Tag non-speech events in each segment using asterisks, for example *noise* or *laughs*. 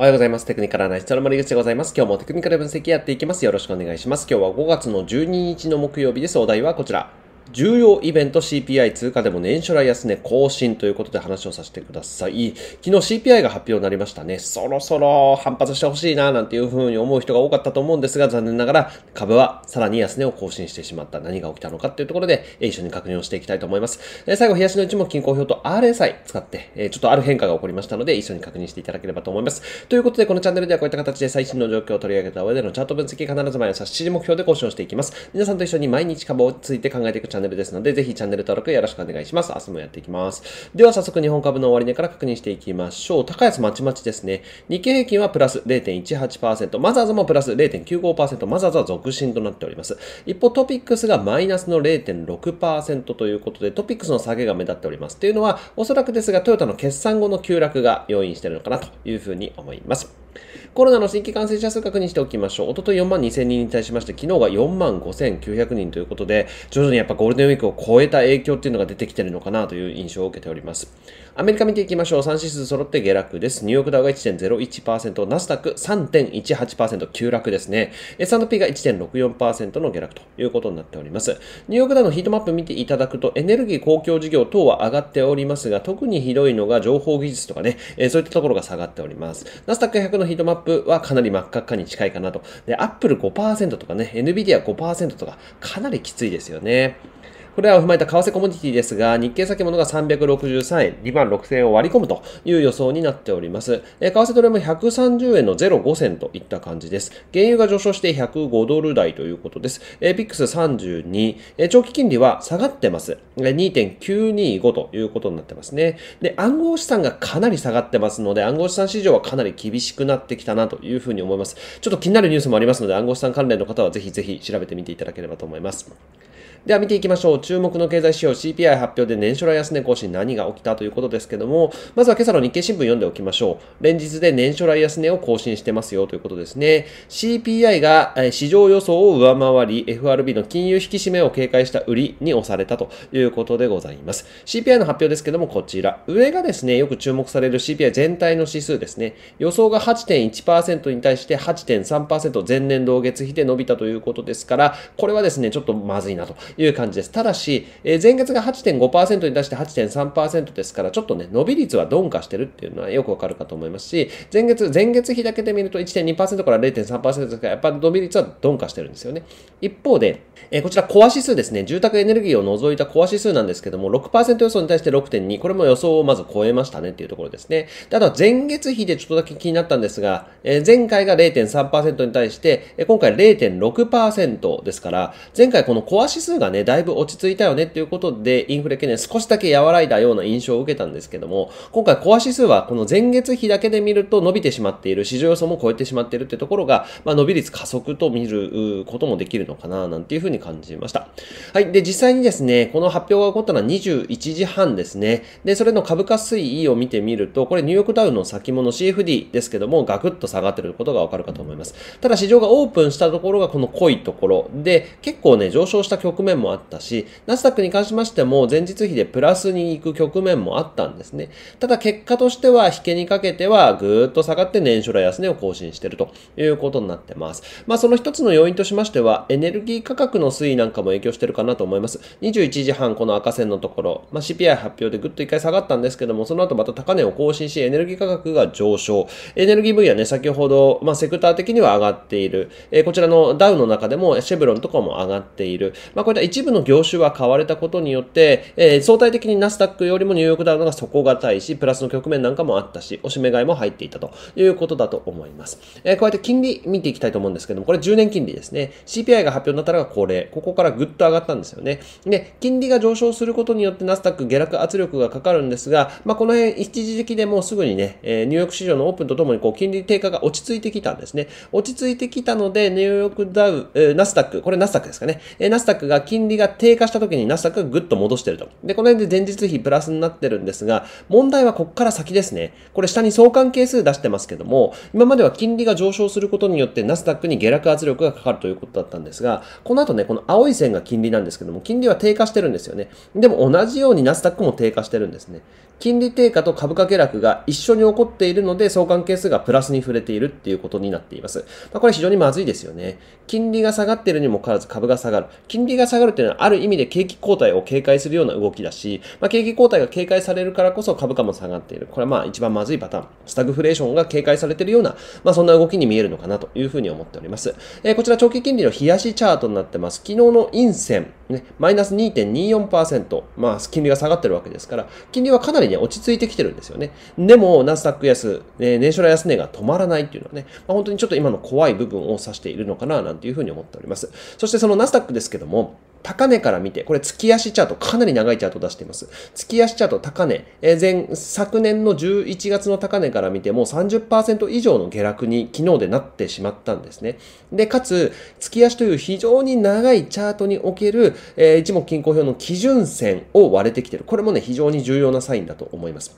おはようございます。テクニカルアナリストの森口でございます。今日もテクニカル分析やっていきます。よろしくお願いします。今日は5月の12日の木曜日です。お題はこちら。重要イベント CPI 通貨でも年初来安値更新ということで話をさせてください。昨日 CPI が発表になりましたね。そろそろ反発してほしいななんていうふうに思う人が多かったと思うんですが、残念ながら株はさらに安値を更新してしまった。何が起きたのかっていうところで一緒に確認をしていきたいと思います。最後、冷やしの一目均衡表と RSI 使って、ちょっとある変化が起こりましたので一緒に確認していただければと思います。ということで、このチャンネルではこういった形で最新の状況を取り上げた上でのチャート分析必ず毎朝7時目標で更新をしていきます。皆さんと一緒に毎日株をついて考えていくチャンネルャンネルですので、ぜひチャンネル登録よろしくお願いします。明日もやっていきます。では早速日本株の終値から確認していきましょう。高安まちまちですね。日経平均はプラス0.18%、マザーズもプラス0.95%、マザーズは続伸となっております。一方トピックスがマイナスの0.6%ということで、トピックスの下げが目立っております。というのは、おそらくですがトヨタの決算後の急落が要因しているのかなというふうに思います。コロナの新規感染者数確認しておきましょう。おととい4万2000人に対しまして、昨日が4万5900人ということで、徐々にやっぱゴールデンウィークを超えた影響っていうのが出てきてるのかなという印象を受けております。アメリカ見ていきましょう。3指数揃って下落です。ニューヨークダウが1.01%、ナスダック3.18%、急落ですね。S&P が1.64%の下落ということになっております。ニューヨークダウのヒートマップ見ていただくと、エネルギー公共事業等は上がっておりますが、特にひどいのが情報技術とかね、そういったところが下がっております。ナスダック100のヒートマップはかなり真っ赤っかに近いかなと。で、Apple5% とかね、NVIDIA5% とか、かなりきついですよね。これらを踏まえた為替コモディティですが、日経先物が363円、2万6000円を割り込むという予想になっております。え為替ドルも130円の05銭といった感じです。原油が上昇して105ドル台ということです。えー、ピックス32、え長期金利は下がってます。2.925ということになってますね。で、暗号資産がかなり下がってますので、暗号資産市場はかなり厳しくなってきたなというふうに思います。ちょっと気になるニュースもありますので、暗号資産関連の方はぜひぜひ調べてみていただければと思います。では見ていきましょう。注目の経済指標 CPI 発表で年初来安値更新何が起きたということですけども、まずは今朝の日経新聞読んでおきましょう。連日で年初来安値を更新してますよということですね。CPI が市場予想を上回り、FRB の金融引き締めを警戒した売りに押されたということでございます。CPI の発表ですけども、こちら。上がですね、よく注目される CPI 全体の指数ですね。予想が8.1%に対して8.3%前年同月比で伸びたということですから、これはですね、ちょっとまずいなという感じです。ただし、えー、前月が8.5%に対して8.3%ですから、ちょっとね、伸び率は鈍化してるっていうのはよくわかるかと思いますし、前月、前月比だけで見ると1.2%から0.3%ですから、やっぱ伸び率は鈍化してるんですよね。一方で、えー、こちらコア指数ですね、住宅エネルギーを除いたコア指数なんですけども、6%予想に対して6.2、これも予想をまず超えましたねっていうところですね。であとは前月比でちょっとだけ気になったんですが、えー、前回が0.3%に対して、えー、今回0.6%ですから、前回このコア指数がね、だいぶ落ち着いたよねっていうことで、インフレ懸念少しだけ和らいだような印象を受けたんですけども、今回コア指数はこの前月比だけで見ると伸びてしまっている、市場予想も超えてしまっているってところが、まあ、伸び率加速と見ることもできるのかな、なんていうふうに感じました。はい。で、実際にですね、この発表が起こったのは21時半ですね。で、それの株価推移を見てみると、これニューヨークダウンの先物 CFD ですけども、ガクッと下がってることがわかるかと思います。ただ市場がオープンしたところがこの濃いところで、結構ね、上昇した局面面もあったし、ナスダックに関しましても前日比でプラスに行く局面もあったんですね。ただ結果としては引けにかけてはぐーっと下がって年初来安値を更新しているということになってます。まあその一つの要因としましてはエネルギー価格の推移なんかも影響してるかなと思います。21時半この赤線のところ、まあ CPI 発表でぐっと一回下がったんですけども、その後また高値を更新しエネルギー価格が上昇。エネルギー分野ね、先ほど、まあセクター的には上がっている。えー、こちらのダウの中でもシェブロンとかも上がっている。まあこうた一部の業種は買われたことによって、えー、相対的にナスダックよりもニューヨークダウのが底堅いし、プラスの局面なんかもあったし、おしめ買いも入っていたということだと思います。えー、こうやって金利見ていきたいと思うんですけども、これ10年金利ですね。CPI が発表になったのがこれ、ここからぐっと上がったんですよね。で、金利が上昇することによってナスダック下落圧力がかかるんですが、まあ、この辺一時的でもうすぐにね、えー、ニューヨーク市場のオープンとともにこう金利低下が落ち着いてきたんですね。落ち着いてきたので、ニューヨークダウ、えー、ナスダック、これナスダックですかね。えー、ナスダックが金利が低下した時にナスダックがぐっと戻してると。で、この辺で前日比プラスになってるんですが、問題はこっから先ですね。これ下に相関係数出してますけども、今までは金利が上昇することによってナスダックに下落圧力がかかるということだったんですが、この後ね、この青い線が金利なんですけども、金利は低下してるんですよね。でも同じようにナスダックも低下してるんですね。金利低下と株価下落が一緒に起こっているので、相関係数がプラスに触れているっていうことになっています。まあ、これ非常にまずいですよね。金利が下がっているにもかかわらず株が下がる。金利が下がるっていうのはある意味で景気後退を警戒するような動きだし、まあ、景気後退が警戒されるからこそ株価も下がっている。これはまあ一番まずいパターン。スタグフレーションが警戒されているような、まあそんな動きに見えるのかなというふうに思っております。えー、こちら長期金利の冷やしチャートになってます。昨日の陰線、ね、マイナス2.24%。まあ金利が下がってるわけですから、金利はかなりには落ち着いてきてるんですよね。でも、ナスダック安、えー、年初来安値が止まらないっていうのはね、まあ、本当にちょっと今の怖い部分を指しているのかな、なんていうふうに思っております。そしてそのナスダックですけども、高値から見て、これ月足チャート、かなり長いチャート出しています。月足チャート高値、えー、前、昨年の11月の高値から見ても30%以上の下落に昨日でなってしまったんですね。で、かつ、月足という非常に長いチャートにおける、えー、一目均衡表の基準線を割れてきてる。これもね、非常に重要なサインだと思います。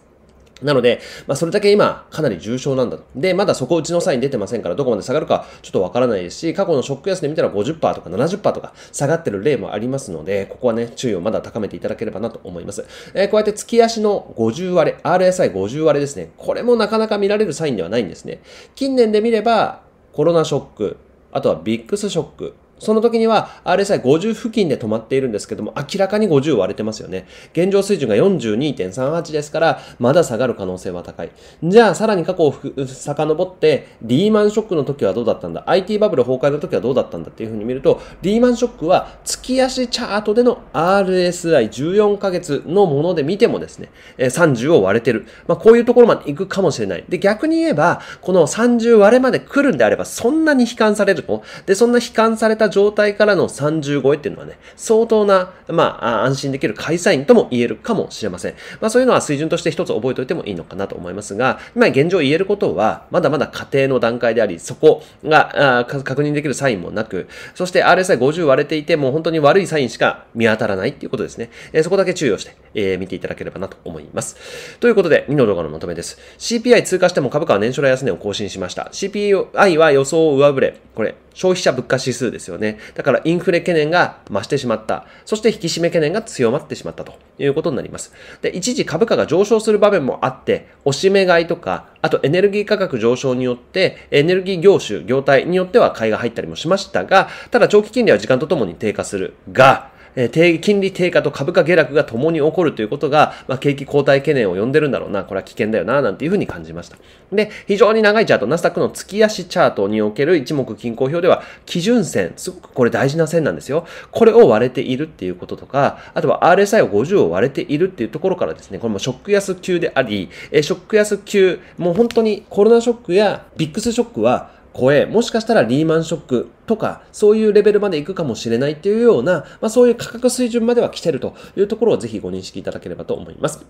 なので、まあ、それだけ今、かなり重症なんだと。で、まだそこうちの際に出てませんから、どこまで下がるかちょっとわからないですし、過去のショック安値見たら50%とか70%とか下がってる例もありますので、ここはね、注意をまだ高めていただければなと思います。えー、こうやって月足の50割れ、RSI50 割れですね。これもなかなか見られるサインではないんですね。近年で見れば、コロナショック、あとはビッグスショック、その時には RSI50 付近で止まっているんですけども、明らかに50割れてますよね。現状水準が42.38ですから、まだ下がる可能性は高い。じゃあ、さらに過去を遡って、リーマンショックの時はどうだったんだ ?IT バブル崩壊の時はどうだったんだっていうふうに見ると、リーマンショックは月足チャートでの RSI14 ヶ月のもので見てもですね、30を割れてる。まあ、こういうところまで行くかもしれない。で、逆に言えば、この30割れまで来るんであれば、そんなに悲観されるので、そんな悲観された状態からの30超えっていうのはね、相当な、まあ、安心できる会社員とも言えるかもしれません。まあ、そういうのは水準として一つ覚えておいてもいいのかなと思いますが、今現状言えることは、まだまだ仮定の段階であり、そこが確認できるサインもなく、そして RSI50 割れていて、もう本当に悪いサインしか見当たらないっていうことですね。えー、そこだけ注意をして、えー、見ていただければなと思います。ということで、2の動画のまとめです。CPI 通過しても株価は年初来安値を更新しました。CPI は予想を上振れ。これ、消費者物価指数ですよね。だからインフレ懸念が増してしまった。そして引き締め懸念が強まってしまったということになります。で、一時株価が上昇する場面もあって、おしめ買いとか、あとエネルギー価格上昇によって、エネルギー業種、業態によっては買いが入ったりもしましたが、ただ長期金利は時間とともに低下するが、えー、金利低下と株価下落が共に起こるということが、まあ、景気後退懸念を呼んでるんだろうな、これは危険だよな、なんていうふうに感じました。で、非常に長いチャート、ナスダックの月足チャートにおける一目均衡表では、基準線、すごくこれ大事な線なんですよ。これを割れているっていうこととか、あとは RSI を50を割れているっていうところからですね、これもショック安級であり、えショック安級、もう本当にコロナショックやビックスショックは、超え、もしかしたらリーマンショックとか、そういうレベルまで行くかもしれないっていうような、まあ、そういう価格水準までは来てるというところをぜひご認識いただければと思います。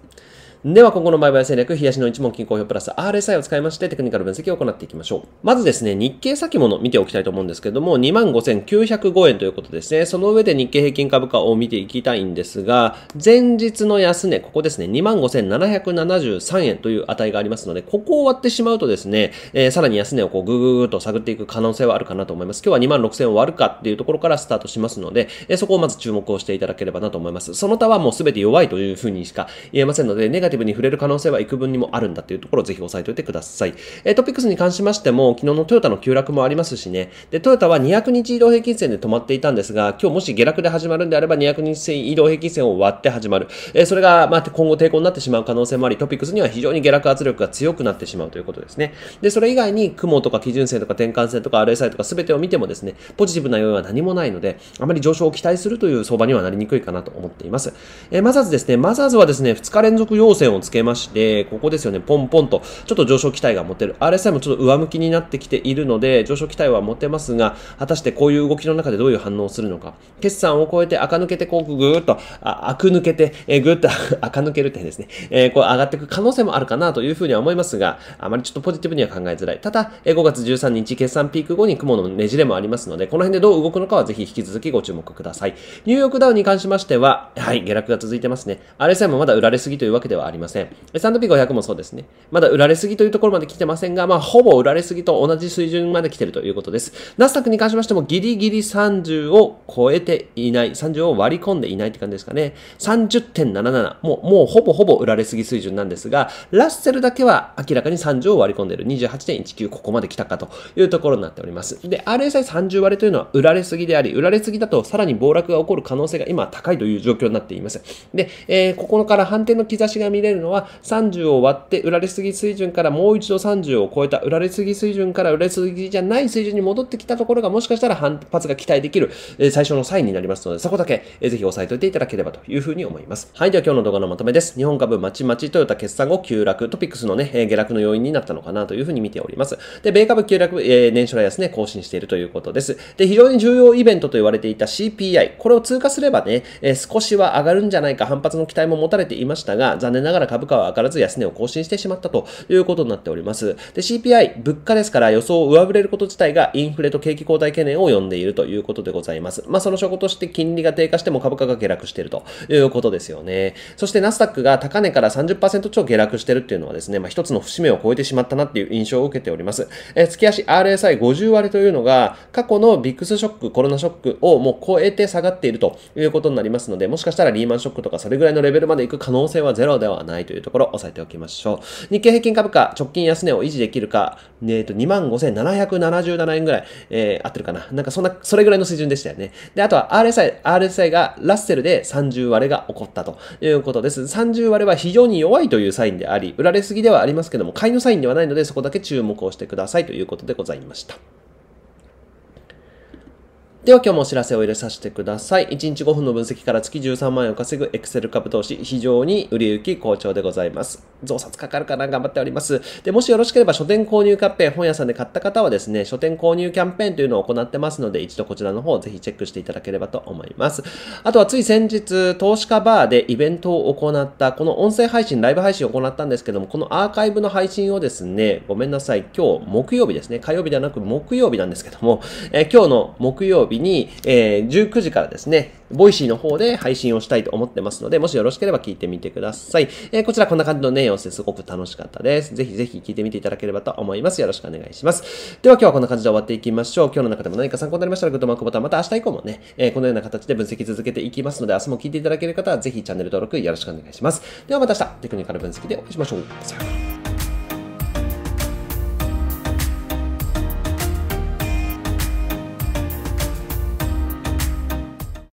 では今後の売買戦略、冷やしの一問均衡表プラス RSI を使いましてテクニカル分析を行っていきましょう。まずですね、日経先物見ておきたいと思うんですけども、25,905円ということですね。その上で日経平均株価を見ていきたいんですが、前日の安値、ここですね、25,773円という値がありますので、ここを割ってしまうとですね、えー、さらに安値をこうぐぐぐと探っていく可能性はあるかなと思います。今日は26,000を割るかっていうところからスタートしますので、えー、そこをまず注目をしていただければなと思います。その他はもう全て弱いというふうにしか言えませんので、ネガティブに触れる可能性は幾分にもあるんだというところをぜひ押さえておいてください。えトピックスに関しましても、昨日のトヨタの急落もありますしね、で、トヨタは200日移動平均線で止まっていたんですが、今日もし下落で始まるんであれば200日移動平均線を割って始まる。えそれが、まあ、今後抵抗になってしまう可能性もあり、トピックスには非常に下落圧力が強くなってしまうということですね。で、それ以外に、雲とか基準線とか転換線とか RSI とか全てを見てもですね、ポジティブな要因は何もないので、あまり上昇を期待するという相場にはなりにくいかなと思っています。えー、マザーズですね、マザーズはですね、2日連続要請線をつけまして、ここですよね、ポンポンと、ちょっと上昇期待が持てる。RSI もちょっと上向きになってきているので、上昇期待は持てますが、果たしてこういう動きの中でどういう反応をするのか。決算を超えて、垢抜けて、こう、ぐーっと、あ、く抜けて、えー、ぐーっと *laughs* 垢抜ける点ですね。えー、こう上がっていく可能性もあるかなというふうには思いますが、あまりちょっとポジティブには考えづらい。ただ、えー、5月13日決算ピーク後に雲のねじれもありますので、この辺でどう動くのかはぜひ引き続きご注目ください。ニューヨークダウンに関しましては、はい、下落が続いてますね。RSI もまだ売られすぎというわけではありりません。S&P500 もそうですね。まだ売られすぎというところまで来てませんが、まあ、ほぼ売られすぎと同じ水準まで来てるということです。ナスタックに関しましてもギリギリ30を超えていない、30を割り込んでいないって感じですかね。30.77。もう、もうほぼほぼ売られすぎ水準なんですが、ラッセルだけは明らかに30を割り込んでいる。28.19、ここまで来たかというところになっております。で、RSI30 割れというのは売られすぎであり、売られすぎだとさらに暴落が起こる可能性が今高いという状況になっています。で、えー、ここから反転の兆しが見入れるのは30を割って売られすぎ水準からもう一度30を超えた売られすぎ水準から売れすぎじゃない水準に戻ってきたところがもしかしたら反発が期待できる、え最初のサインになりますのでそこだけ、えぜひ押さえておいていただければというふうに思います。はい。では今日の動画のまとめです。日本株まちまちトヨタ決算後急落トピックスのね、え下落の要因になったのかなというふうに見ております。で、米株急落、えー、年初来安ね、更新しているということです。で、非常に重要イベントと言われていた CPI、これを通過すればね、え少しは上がるんじゃないか反発の期待も持たれていましたが、残念ながら株価は上がらず安値を更新してしまったということになっております。で、CPI、物価ですから予想を上振れること自体がインフレと景気後退懸念を呼んでいるということでございます。まあ、その証拠として金利が低下しても株価が下落しているということですよね。そしてナスダックが高値から30%超下落してるっていうのはですね、まあ、一つの節目を超えてしまったなっていう印象を受けております。え月足 RSI50 割というのが、過去のビックスショック、コロナショックをもう超えて下がっているということになりますので、もしかしたらリーマンショックとかそれぐらいのレベルまで行く可能性はゼロでははないというところを押さえておきましょう。日経平均株価、直近安値を維持できるか、えっ、ー、と、25,777円ぐらい、えー、合ってるかな。なんかそんな、それぐらいの水準でしたよね。で、あとは RSI、RSI がラッセルで30割れが起こったということです。30割れは非常に弱いというサインであり、売られすぎではありますけども、買いのサインではないので、そこだけ注目をしてくださいということでございました。では今日もお知らせを入れさせてください。1日5分の分析から月13万円を稼ぐ Excel 株投資、非常に売り行き好調でございます。増刷かかるかな頑張っております。で、もしよろしければ書店購入キャンペーン、本屋さんで買った方はですね、書店購入キャンペーンというのを行ってますので、一度こちらの方をぜひチェックしていただければと思います。あとはつい先日、投資家バーでイベントを行った、この音声配信、ライブ配信を行ったんですけども、このアーカイブの配信をですね、ごめんなさい、今日木曜日ですね、火曜日ではなく木曜日なんですけども、え今日の木曜日日に、えー、19時からですね、ボイシーの方で配信をしたいと思ってますので、もしよろしければ聞いてみてください。えー、こちらこんな感じのね、様子ですごく楽しかったです。ぜひぜひ聞いてみていただければと思います。よろしくお願いします。では今日はこんな感じで終わっていきましょう。今日の中でも何か参考になりましたらグッドマークボタン、また明日以降もね、えー、このような形で分析続けていきますので、明日も聞いていただける方はぜひチャンネル登録よろしくお願いします。ではまた明日、テクニカル分析でお会いしましょう。さよなら。